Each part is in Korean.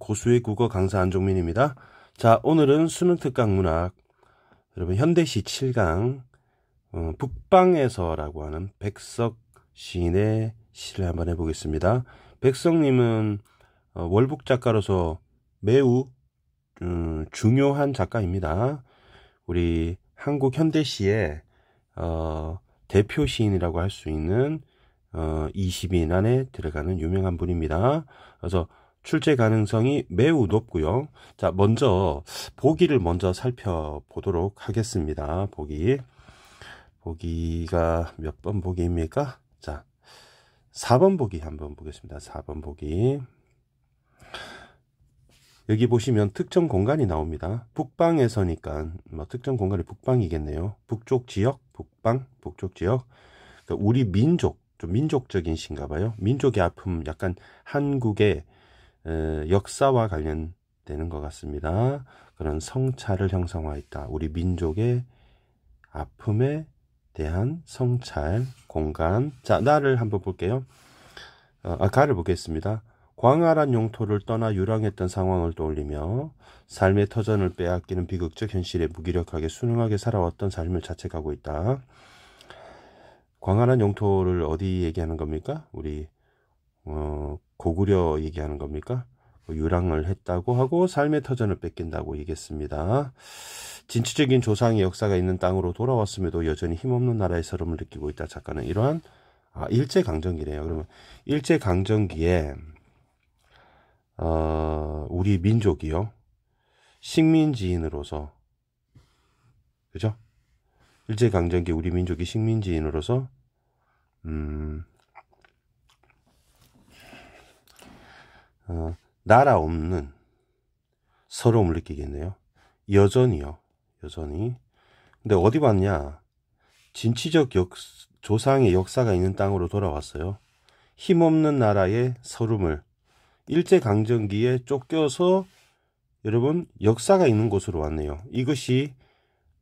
고수의 국어 강사 안종민입니다. 자, 오늘은 수능 특강 문학 여러분 현대시 7강 어, 북방에서라고 하는 백석 시인의 시를 한번 해보겠습니다. 백석님은 어, 월북 작가로서 매우 음, 중요한 작가입니다. 우리 한국 현대시의 어, 대표 시인이라고 할 수 있는 어, 20인 안에 들어가는 유명한 분입니다. 그래서 출제 가능성이 매우 높고요. 자, 먼저 보기를 먼저 살펴보도록 하겠습니다. 보기. 보기가 몇 번 보기입니까? 자, 4번 보기 한번 보겠습니다. 4번 보기. 여기 보시면 특정 공간이 나옵니다. 북방에서니까 뭐 특정 공간이 북방이겠네요. 북쪽 지역, 북방, 북쪽 지역. 그러니까 우리 민족, 좀 민족적인 신가 봐요. 민족의 아픔, 약간 한국의 역사와 관련되는 것 같습니다. 그런 성찰을 형성화했다. 우리 민족의 아픔에 대한 성찰, 공간. 자, 나를 한번 볼게요. 어, 아, 가를 보겠습니다. 광활한 용토를 떠나 유랑했던 상황을 떠올리며 삶의 터전을 빼앗기는 비극적 현실에 무기력하게 순응하게 살아왔던 삶을 자책하고 있다. 광활한 용토를 어디 얘기하는 겁니까? 우리 어, 고구려 얘기하는 겁니까? 뭐 유랑을 했다고 하고 삶의 터전을 뺏긴다고 얘기했습니다. 진취적인 조상의 역사가 있는 땅으로 돌아왔음에도 여전히 힘없는 나라의 서름을 느끼고 있다. 작가는 이러한 아, 일제 강점기래요. 그러면 일제 강점기에 어, 우리 민족이요 식민지인으로서 그죠? 일제 강점기 우리 민족이 식민지인으로서 음, 어, 나라 없는 서러움을 느끼겠네요. 여전히요. 여전히. 근데 어디 봤냐? 진취적 역, 조상의 역사가 있는 땅으로 돌아왔어요. 힘없는 나라의 서름을 일제강점기에 쫓겨서 여러분 역사가 있는 곳으로 왔네요. 이것이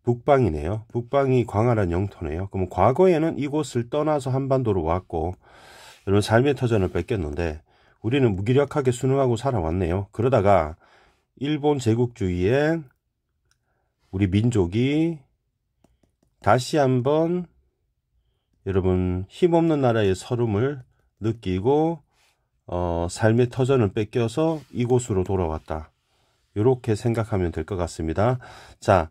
북방이네요. 북방이 광활한 영토네요. 그럼 과거에는 이곳을 떠나서 한반도로 왔고 여러분 삶의 터전을 뺏겼는데 우리는 무기력하게 순응하고 살아왔네요. 그러다가 일본 제국주의에 우리 민족이 다시 한번 여러분 힘없는 나라의 서름을 느끼고 어, 삶의 터전을 뺏겨서 이곳으로 돌아왔다. 이렇게 생각하면 될 것 같습니다. 자,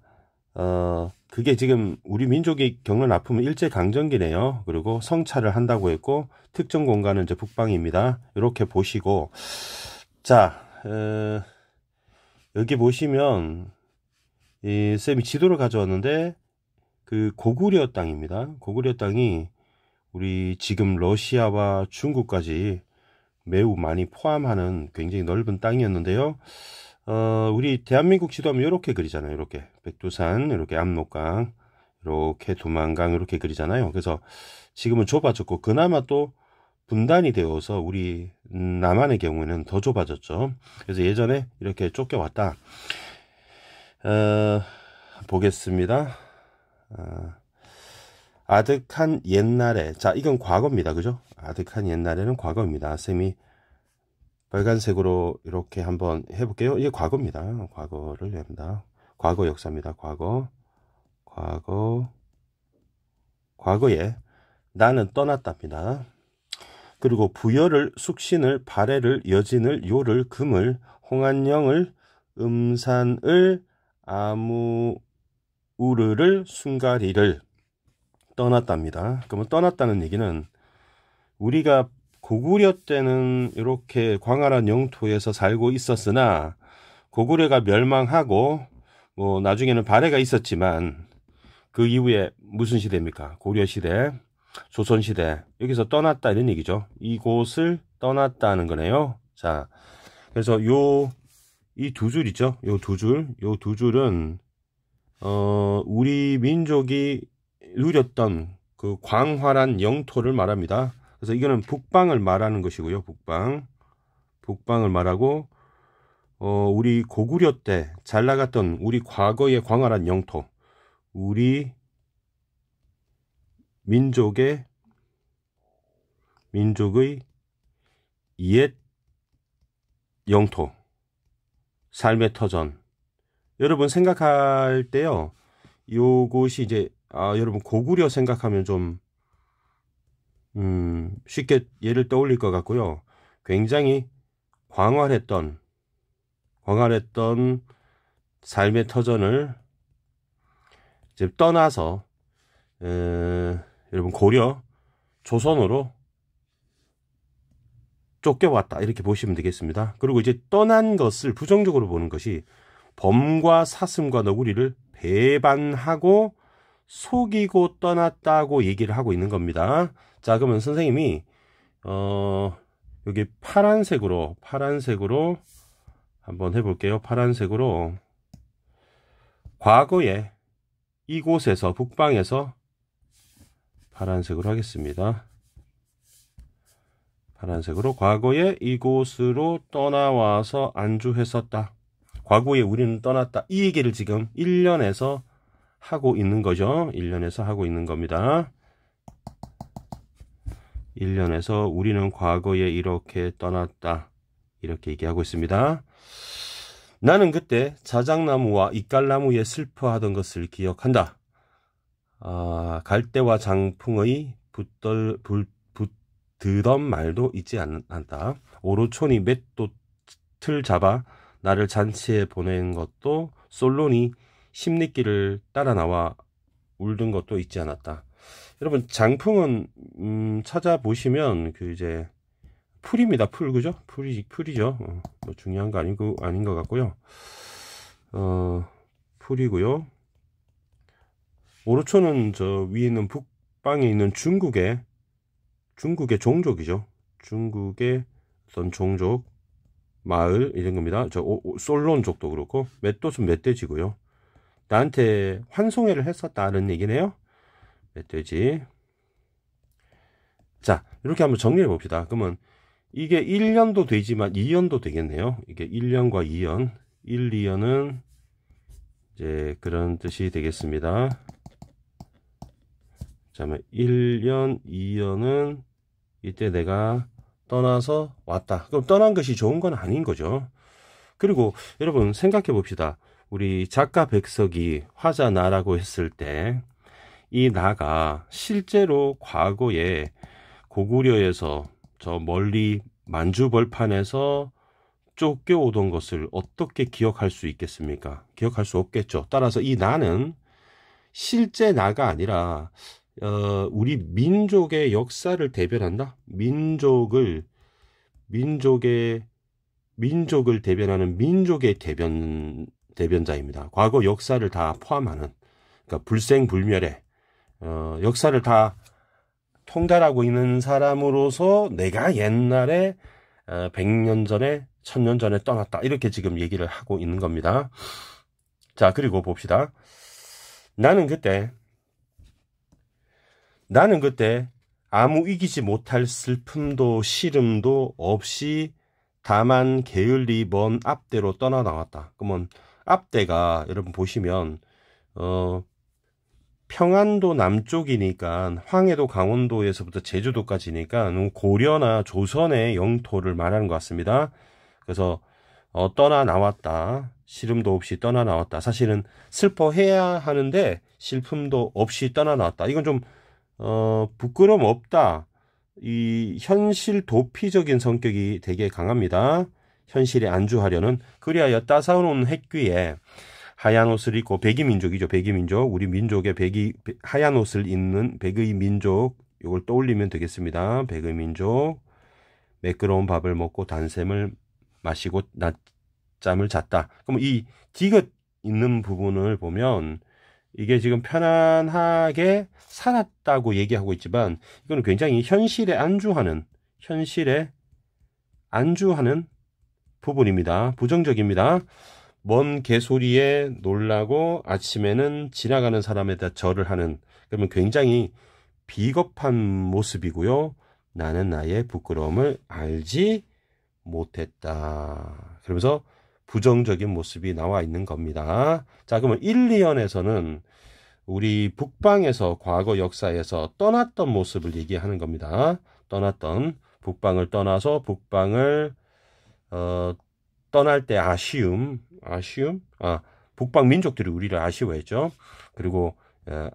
어, 그게 지금 우리 민족이 겪는 아픔은 일제 강점기네요. 그리고 성찰을 한다고 했고 특정 공간은 이제 북방입니다. 이렇게 보시고 자 어, 여기 보시면 이 쌤이 지도를 가져왔는데 그 고구려 땅입니다. 고구려 땅이 우리 지금 러시아와 중국까지 매우 많이 포함하는 굉장히 넓은 땅이었는데요. 어, 우리 대한민국 지도하면 이렇게 그리잖아요. 이렇게 백두산, 이렇게 압록강, 이렇게 두만강 이렇게 그리잖아요. 그래서 지금은 좁아졌고 그나마 또 분단이 되어서 우리 남한의 경우에는 더 좁아졌죠. 그래서 예전에 이렇게 쫓겨왔다. 어, 보겠습니다. 어, 아득한 옛날에 자 이건 과거입니다. 그죠? 아득한 옛날에는 과거입니다. 쌤이 빨간색으로 이렇게 한번 해볼게요. 이게 과거입니다. 과거를 냅니다. 과거 역사입니다. 과거, 과거, 과거에 나는 떠났답니다. 그리고 부여를, 숙신을, 발해를, 여진을, 요를, 금을, 홍안영을, 음산을, 아무, 우르를, 순가리를 떠났답니다. 그러면 떠났다는 얘기는 우리가 고구려 때는 이렇게 광활한 영토에서 살고 있었으나 고구려가 멸망하고 뭐 나중에는 발해가 있었지만 그 이후에 무슨 시대입니까? 고려 시대, 조선 시대 여기서 떠났다 이런 얘기죠. 이곳을 떠났다는 거네요. 자, 그래서 요 이 두 줄이죠. 요 두 줄, 요 두 줄은 어 우리 민족이 누렸던 그 광활한 영토를 말합니다. 그래서 이거는 북방을 말하는 것이고요. 북방. 북방을 말하고 어, 우리 고구려 때 잘 나갔던 우리 과거의 광활한 영토, 우리 민족의 민족의 옛 영토, 삶의 터전. 여러분 생각할 때요, 요것이 이제 아 여러분 고구려 생각하면 좀 음, 쉽게 예를 떠올릴 것 같고요. 굉장히 광활했던 광활했던 삶의 터전을 이제 떠나서 에, 여러분 고려 조선으로 쫓겨왔다 이렇게 보시면 되겠습니다. 그리고 이제 떠난 것을 부정적으로 보는 것이 범과 사슴과 너구리를 배반하고 속이고 떠났다고 얘기를 하고 있는 겁니다. 자, 그러면 선생님이, 어, 여기 파란색으로, 파란색으로 한번 해볼게요. 파란색으로. 과거에 이곳에서, 북방에서 파란색으로 하겠습니다. 파란색으로 과거에 이곳으로 떠나와서 안주했었다. 과거에 우리는 떠났다. 이 얘기를 지금 1년에서 하고 있는 거죠. 1년에서 하고 있는 겁니다. 1년에서 우리는 과거에 이렇게 떠났다. 이렇게 얘기하고 있습니다. 나는 그때 자작나무와 이깔나무에 슬퍼하던 것을 기억한다. 아, 갈대와 장풍의 붙들, 불, 붙드던 말도 잊지 않는다. 오로촌이 맷도틀 잡아 나를 잔치에 보낸 것도 솔로니 십리끼를 따라 나와 울든 것도 잊지 않았다. 여러분 장풍은 음, 찾아보시면 그 이제 풀입니다. 풀 그죠? 풀이 풀이죠. 어, 뭐 중요한 거 아니고 아닌 것 같고요. 어, 풀이고요. 오르초는 저 위에 있는 북방에 있는 중국의 중국의 종족이죠. 중국의 어떤 종족 마을 이런 겁니다. 저 오, 솔론족도 그렇고 멧도은 멧돼지고요. 나한테 환송회를 했었다는 얘기네요. 멧돼지. 네, 자, 이렇게 한번 정리해 봅시다. 그러면 이게 1년도 되지만 2년도 되겠네요. 이게 1년과 2년. 1, 2년은 이제 그런 뜻이 되겠습니다. 잠깐만 1년, 2년은 이때 내가 떠나서 왔다. 그럼 떠난 것이 좋은 건 아닌 거죠. 그리고 여러분 생각해 봅시다. 우리 작가 백석이 화자 나라고 했을 때 이 나가 실제로 과거에 고구려에서 저 멀리 만주벌판에서 쫓겨오던 것을 어떻게 기억할 수 있겠습니까? 기억할 수 없겠죠. 따라서 이 나는 실제 나가 아니라 어, 우리 민족의 역사를 대변한다. 민족을 민족의 민족을 대변하는 민족의 대변 대변자입니다. 과거 역사를 다 포함하는 그러니까 불생불멸의 어, 역사를 다 통달하고 있는 사람으로서 내가 옛날에 어, 100년 전에 1000년 전에 떠났다 이렇게 지금 얘기를 하고 있는 겁니다. 자 그리고 봅시다. 나는 그때 나는 그때 아무 이기지 못할 슬픔도 시름도 없이 다만 게을리 먼 앞대로 떠나 나왔다. 그러면 앞대가 여러분 보시면 어 평안도 남쪽이니까 황해도 강원도에서부터 제주도까지니까 고려나 조선의 영토를 말하는 것 같습니다. 그래서 어, 떠나 나왔다. 시름도 없이 떠나 나왔다. 사실은 슬퍼해야 하는데 슬픔도 없이 떠나 나왔다. 이건 좀 어, 부끄럼 없다. 이 현실 도피적인 성격이 되게 강합니다. 현실에 안주하려는 그리하여 따사로운 햇귀에 하얀 옷을 입고 백이 민족이죠. 백이 민족. 우리 민족의 백이 하얀 옷을 입는 백의 민족. 이걸 떠올리면 되겠습니다. 백의 민족. 매끄러운 밥을 먹고 단샘을 마시고 낮잠을 잤다. 그럼 이 디귿 있는 부분을 보면 이게 지금 편안하게 살았다고 얘기하고 있지만 이거는 굉장히 현실에 안주하는 현실에 안주하는 부분입니다. 부정적입니다. 먼 개소리에 놀라고 아침에는 지나가는 사람에다 절을 하는 그러면 굉장히 비겁한 모습이고요. 나는 나의 부끄러움을 알지 못했다. 그러면서 부정적인 모습이 나와 있는 겁니다. 자, 그러면 1, 2연에서는 우리 북방에서 과거 역사에서 떠났던 모습을 얘기하는 겁니다. 떠났던 북방을 떠나서 북방을 어, 떠날 때 아쉬움, 아쉬움, 아, 북방 민족들이 우리를 아쉬워했죠. 그리고 어,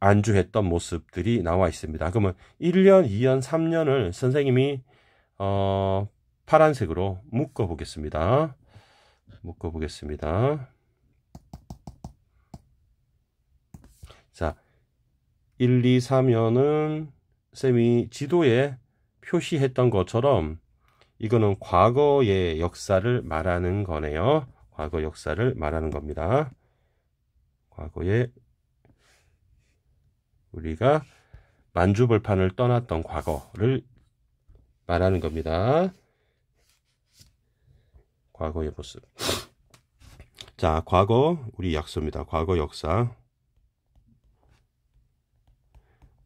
안주했던 모습들이 나와 있습니다. 그러면 1년, 2년, 3년을 선생님이 어, 파란색으로 묶어 보겠습니다. 묶어 보겠습니다. 자, 1, 2, 3년은 쌤이 지도에 표시했던 것처럼 이거는 과거의 역사를 말하는 거네요. 과거 역사를 말하는 겁니다. 과거에 우리가 만주벌판을 떠났던 과거를 말하는 겁니다. 과거의 모습. 자, 과거 우리 약소입니다. 과거 역사.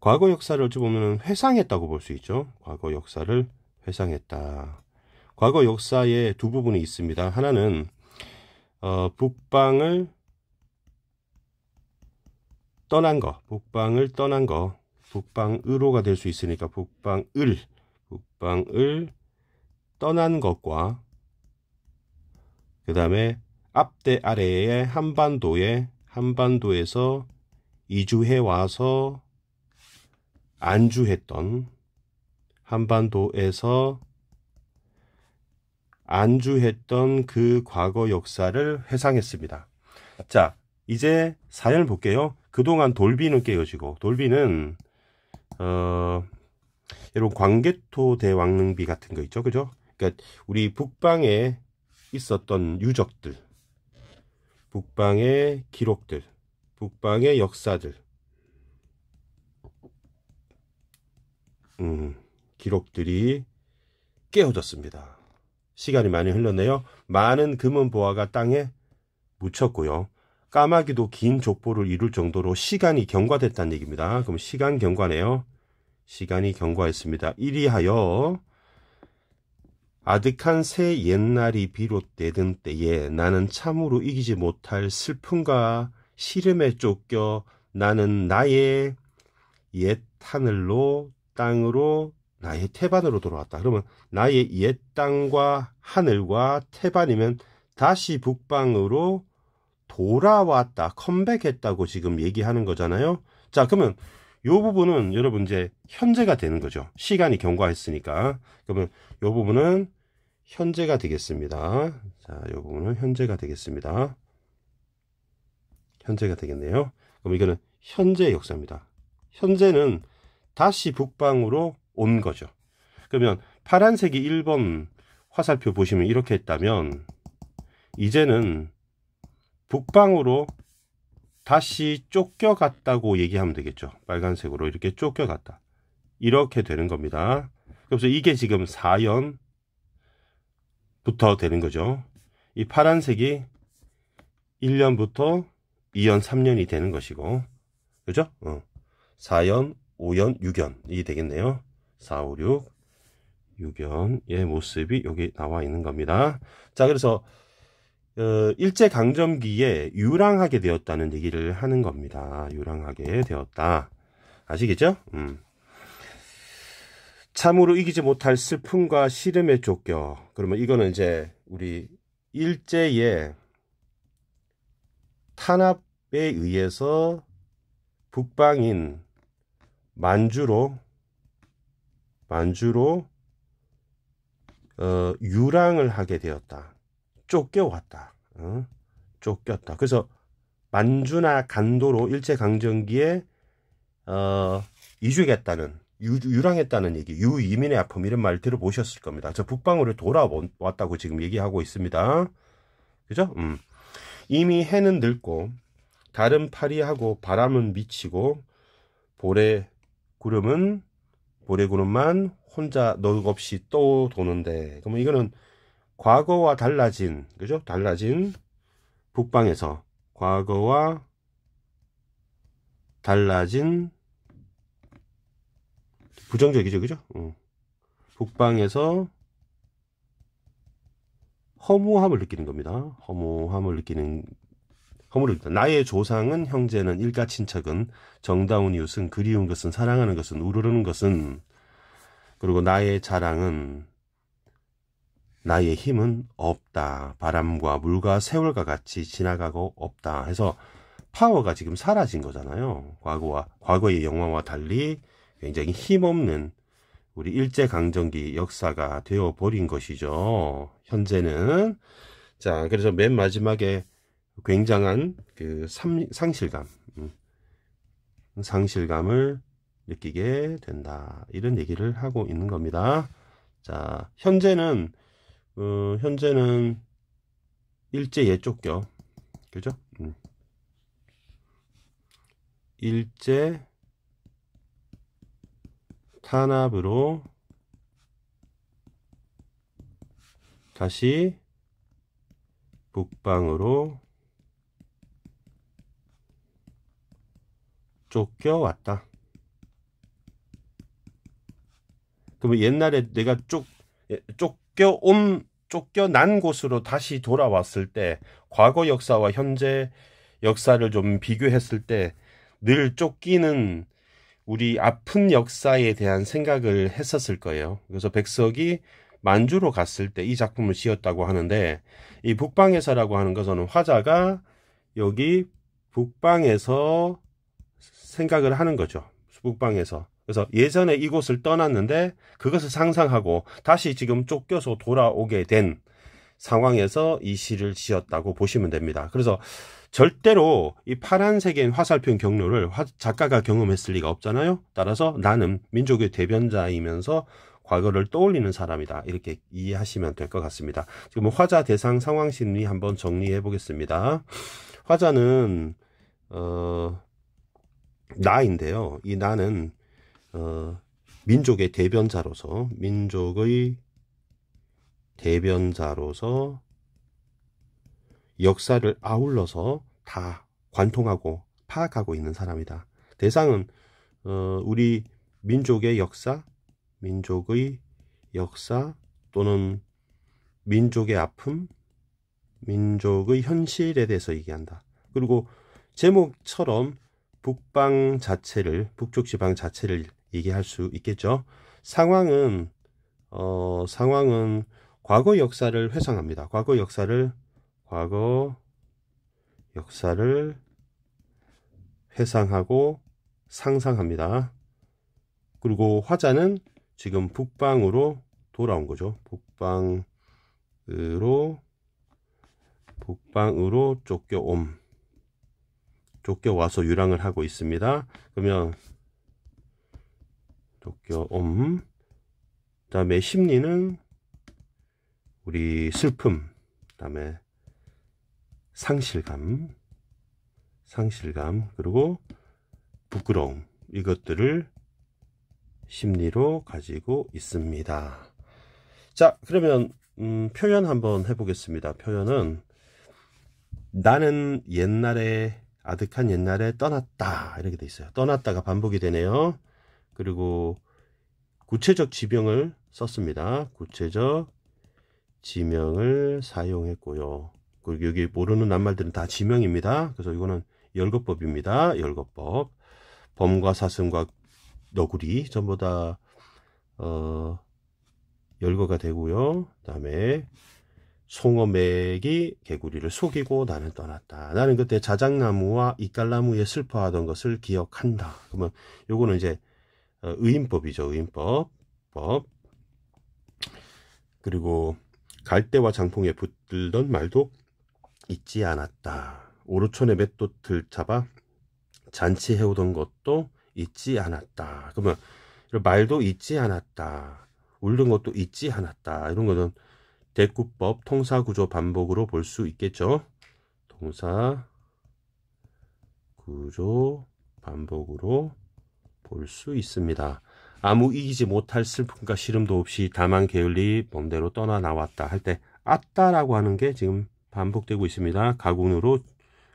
과거 역사를 어찌 보면 회상했다고 볼 수 있죠. 과거 역사를 회상했다. 과거 역사의두 부분이 있습니다. 하나는 어, 북방을 떠난 거, 북방을 떠난 거, 북방으로가 될 수 있으니까 북방을, 북방을 떠난 것과 그 다음에 앞대 아래의 한반도에 한반도에서 이주해 와서 안주했던 한반도에서 안주했던 그 과거 역사를 회상했습니다. 자, 이제 사연을 볼게요. 그동안 돌비는 깨어지고 돌비는 어 여러분 광개토 대왕릉비 같은 거 있죠. 그죠? 그러니까 우리 북방에 있었던 유적들 북방의 기록들 북방의 역사들 음 기록들이 깨어졌습니다. 시간이 많이 흘렀네요. 많은 금은 보화가 땅에 묻혔고요. 까마귀도 긴 족보를 이룰 정도로 시간이 경과됐다는 얘기입니다. 그럼 시간 경과네요. 시간이 경과했습니다. 이리하여 아득한 새 옛날이 비롯되던 때에 나는 참으로 이기지 못할 슬픔과 시름에 쫓겨 나는 나의 옛 하늘로 땅으로 나의 태반으로 돌아왔다. 그러면 나의 옛 땅과 하늘과 태반이면 다시 북방으로 돌아왔다. 컴백했다고 지금 얘기하는 거잖아요. 자, 그러면 요 부분은 여러분 이제 현재가 되는 거죠. 시간이 경과했으니까. 그러면 요 부분은 현재가 되겠습니다. 자, 요 부분은 현재가 되겠습니다. 현재가 되겠네요. 그럼 이거는 현재의 역사입니다. 현재는 다시 북방으로 온 거죠. 그러면 파란색이 1번 화살표 보시면 이렇게 했다면 이제는 북방으로 다시 쫓겨갔다고 얘기하면 되겠죠. 빨간색으로 이렇게 쫓겨갔다. 이렇게 되는 겁니다. 그래서 이게 지금 4연부터 되는 거죠. 이 파란색이 1년부터 2연, 3년이 되는 것이고, 그죠? 어. 4연, 5연, 6연이 되겠네요. 456유견의 모습이 여기 나와 있는 겁니다. 자, 그래서 어, 일제강점기에 유랑하게 되었다는 얘기를 하는 겁니다. 유랑하게 되었다. 아시겠죠? 음. 참으로 이기지 못할 슬픔과 시름에 쫓겨. 그러면 이거는 이제 우리 일제의 탄압에 의해서 북방인 만주로 만주로 어, 유랑을 하게 되었다. 쫓겨왔다. 어? 쫓겼다. 그래서 만주나 간도로 일제강점기에 어, 이주했다는 유, 랑했다는 얘기, 유이민의 아픔 이런 말 들어보셨을 겁니다. 저 북방으로 돌아왔다고 지금 얘기하고 있습니다. 그죠? 음. 이미 해는 늙고 다른 파리하고 바람은 미치고 볼에 구름은 모래구름만 혼자 너 없이 또 도는데 그러면 이거는 과거와 달라진 그죠? 달라진 북방에서 과거와 달라진 부정적이죠, 그죠? 어. 북방에서 허무함을 느끼는 겁니다. 허무함을 느끼는 허물입니다. 나의 조상은 형제는 일가 친척은 정다운 이웃은 그리운 것은 사랑하는 것은 우르르는 것은 그리고 나의 자랑은 나의 힘은 없다. 바람과 물과 세월과 같이 지나가고 없다. 해서 파워가 지금 사라진 거잖아요. 과거와 과거의 영화와 달리 굉장히 힘없는 우리 일제 강점기 역사가 되어 버린 것이죠. 현재는 자, 그래서 맨 마지막에 굉장한 그 삼, 상실감, 음. 상실감을 느끼게 된다. 이런 얘기를 하고 있는 겁니다. 자, 현재는, 어, 현재는 일제에 쫓겨. 그죠? 음. 일제 탄압으로 다시 북방으로 쫓겨왔다. 그러 옛날에 내가 쫓, 예, 쫓겨옴, 쫓겨난 곳으로 다시 돌아왔을 때, 과거 역사와 현재 역사를 좀 비교했을 때, 늘 쫓기는 우리 아픈 역사에 대한 생각을 했었을 거예요. 그래서 백석이 만주로 갔을 때 이 작품을 지었다고 하는데, 이 북방에서라고 하는 것은 화자가 여기 북방에서 생각을 하는 거죠. 북방에서. 그래서 예전에 이곳을 떠났는데 그것을 상상하고 다시 지금 쫓겨서 돌아오게 된 상황에서 이 시를 지었다고 보시면 됩니다. 그래서 절대로 이 파란색인 화살표 경로를 작가가 경험했을 리가 없잖아요. 따라서 나는 민족의 대변자이면서 과거를 떠올리는 사람이다. 이렇게 이해하시면 될 것 같습니다. 지금 화자 대상 상황 심리 한번 정리해 보겠습니다. 화자는 어 나인데요. 이 나는 어, 민족의 대변자로서 민족의 대변자로서 역사를 아울러서 다 관통하고 파악하고 있는 사람이다. 대상은 어, 우리 민족의 역사, 민족의 역사 또는 민족의 아픔, 민족의 현실에 대해서 얘기한다. 그리고 제목처럼 북방 자체를 북쪽 지방 자체를 얘기할 수 있겠죠. 상황은 어, 상황은 과거 역사를 회상합니다. 과거 역사를 과거 역사를 회상하고 상상합니다. 그리고 화자는 지금 북방으로 돌아온 거죠. 북방으로 북방으로 쫓겨옴. 도쿄 와서 유랑을 하고 있습니다. 그러면 도쿄 옴 음. 다음에 심리는 우리 슬픔 다음에 상실감 상실감 그리고 부끄러움 이것들을 심리로 가지고 있습니다. 자 그러면 음, 표현 한번 해보겠습니다. 표현은 나는 옛날에 아득한 옛날에 떠났다 이렇게 돼 있어요 떠났다가 반복이 되네요 그리고 구체적 지명을 썼습니다 구체적 지명을 사용했고요 그리고 여기 모르는 낱말들은 다 지명입니다 그래서 이거는 열거법입니다 열거법 범과 사슴과 너구리 전부 다 어, 열거가 되고요 그 다음에 송어맥이 개구리를 속이고 나는 떠났다. 나는 그때 자작나무와 이깔나무에 슬퍼하던 것을 기억한다. 그러면 요거는 이제 어, 의인법이죠. 의인법. 법. 그리고 갈대와 장풍에 붙들던 말도 잊지 않았다. 오르촌에 맷도틀 잡아 잔치해오던 것도 잊지 않았다. 그러면 말도 잊지 않았다. 울던 것도 잊지 않았다. 이런 거는 대구법 통사구조 반복으로 볼 수 있겠죠. 동사 구조 반복으로 볼 수 있습니다. 아무 이기지 못할 슬픔과 시름도 없이 다만 게을리 몸대로 떠나 나왔다 할 때 아따라고 하는 게 지금 반복되고 있습니다. 가군으로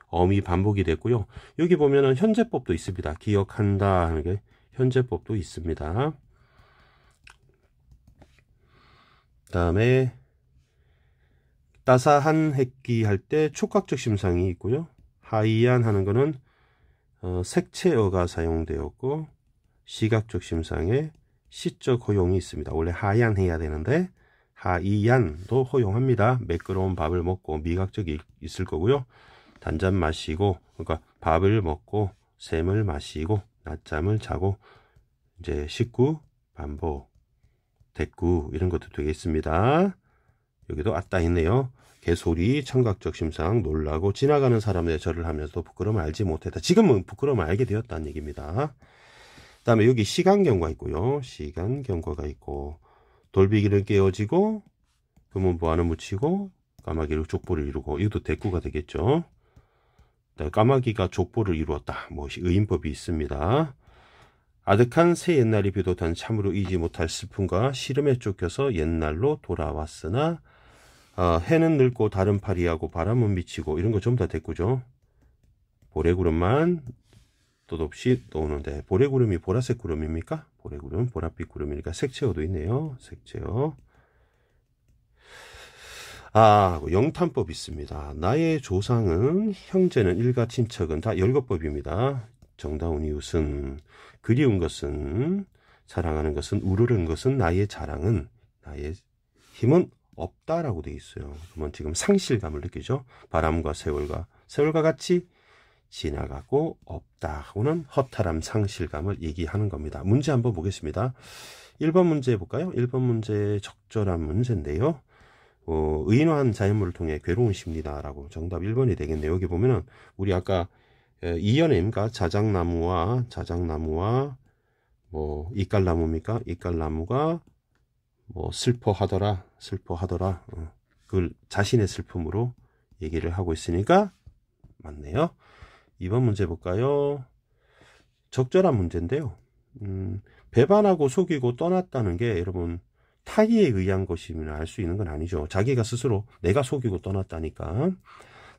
어미 반복이 됐고요. 여기 보면은 현재법도 있습니다. 기억한다 하는 게 현재법도 있습니다. 다음에 따사한 핵기 할 때 촉각적 심상이 있고요. 하이안 하는 거는 어, 색채어가 사용되었고 시각적 심상에 시적 허용이 있습니다. 원래 하얀 해야 되는데 하이얀도 허용합니다. 매끄러운 밥을 먹고 미각적이 있을 거고요. 단잠 마시고 그러니까 밥을 먹고 샘을 마시고 낮잠을 자고 이제 식구 반복 대구 이런 것도 되겠습니다. 여기도 아따 있네요. 개소리, 청각적 심상, 놀라고 지나가는 사람의 절을 하면서도 부끄러움을 알지 못했다. 지금은 부끄러움을 알게 되었다는 얘기입니다. 그 다음에 여기 시간경과 있고요. 시간경과가 있고 돌비기는 깨어지고 금은보화는 뭐 묻히고 까마귀를 족보를 이루고 이것도 대꾸가 되겠죠. 네, 까마귀가 족보를 이루었다. 뭐 의인법이 있습니다. 아득한 새 옛날이 비롯한 참으로 잊지 못할 슬픔과 시름에 쫓겨서 옛날로 돌아왔으나 아, 해는 늙고 다른 파리하고 바람은 미치고 이런 거 전부 다 됐고죠. 보레구름만 뜻없이 떠오는데 보레구름이 보라색 구름입니까? 보레구름, 보랏빛 구름이니까 색채어도 있네요. 색채어. 아, 그 영탄법 있습니다. 나의 조상은 형제는 일가 친척은 다 열거법입니다. 정다운 이웃은 그리운 것은 사랑하는 것은 우르른 것은 나의 자랑은 나의 힘은 없다라고 돼 있어요. 그러면 지금 상실감을 느끼죠. 바람과 세월과 세월과 같이 지나가고 없다 하는 허탈함 상실감을 얘기하는 겁니다. 문제 한번 보겠습니다. 1번 문제 볼까요? 1번 문제 의 적절한 문제인데요. 어, 의인화한 자연물을 통해 괴로운 심리다라고 정답 1번이 되겠네요. 여기 보면은 우리 아까 이연입니까 자작나무와 자작나무와 뭐 이깔나무입니까? 이깔나무가 뭐 슬퍼하더라 슬퍼하더라 어, 그걸 자신의 슬픔으로 얘기를 하고 있으니까 맞네요 2번 문제 볼까요 적절한 문제인데요 음, 배반하고 속이고 떠났다는 게 여러분 타기에 의한 것이면 알 수 있는 건 아니죠 자기가 스스로 내가 속이고 떠났다니까 그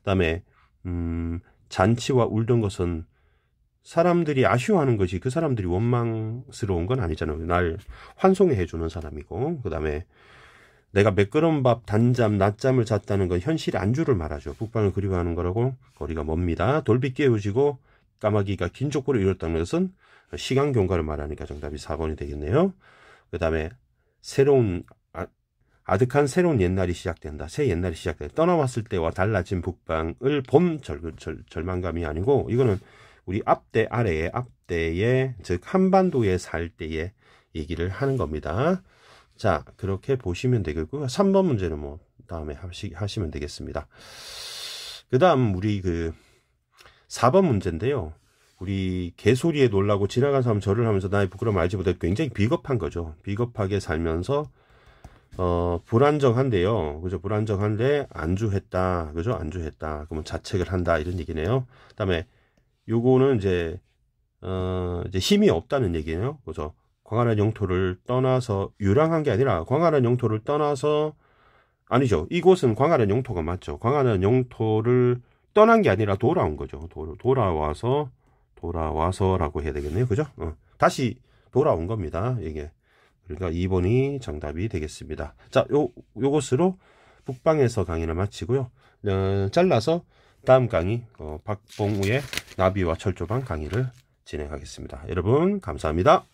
다음에 음, 잔치와 울던 것은 사람들이 아쉬워하는 것이 그 사람들이 원망스러운 건 아니잖아요. 날 환송해 주는 사람이고 그다음에 내가 매끄러운 밥 단잠 낮잠을 잤다는 건 현실의 안주를 말하죠. 북방을 그리워하는 거라고 거리가 멉니다. 돌비 깨우시고 까마귀가 긴 족보를 이뤘다는 것은 시간 경과를 말하니까 정답이 4번이 되겠네요. 그 다음에 새로운 아, 아득한 새로운 옛날이 시작된다. 새 옛날이 시작된다. 떠나왔을 때와 달라진 북방을 본 절, 절, 절망감이 아니고 이거는 우리 앞대 아래의 앞대에 즉 한반도에 살 때의 얘기를 하는 겁니다. 자 그렇게 보시면 되겠고요. 3번 문제는 뭐 다음에 하시, 하시면 되겠습니다. 그 다음 우리 그 4번 문제인데요. 우리 개소리에 놀라고 지나간 사람 절을 하면서 나의 부끄러움 알지 못해 굉장히 비겁한 거죠. 비겁하게 살면서 어 불안정한데요. 그죠? 불안정한데 안주했다. 그죠? 안주했다. 그러면 자책을 한다 이런 얘기네요. 그다음에 요거는 이제, 어, 이제 힘이 없다는 얘기예요. 그래 광활한 영토를 떠나서 유랑한 게 아니라 광활한 영토를 떠나서 아니죠. 이곳은 광활한 영토가 맞죠. 광활한 영토를 떠난 게 아니라 돌아온 거죠. 도, 돌아와서 돌아와서라고 해야 되겠네요. 그죠? 어, 다시 돌아온 겁니다. 이게 그러니까 2번이 정답이 되겠습니다. 자, 요 요것으로 북방에서 강의를 마치고요. 어, 잘라서 다음 강의 어, 박봉우의 나비와 철조망 강의를 진행하겠습니다. 여러분 감사합니다.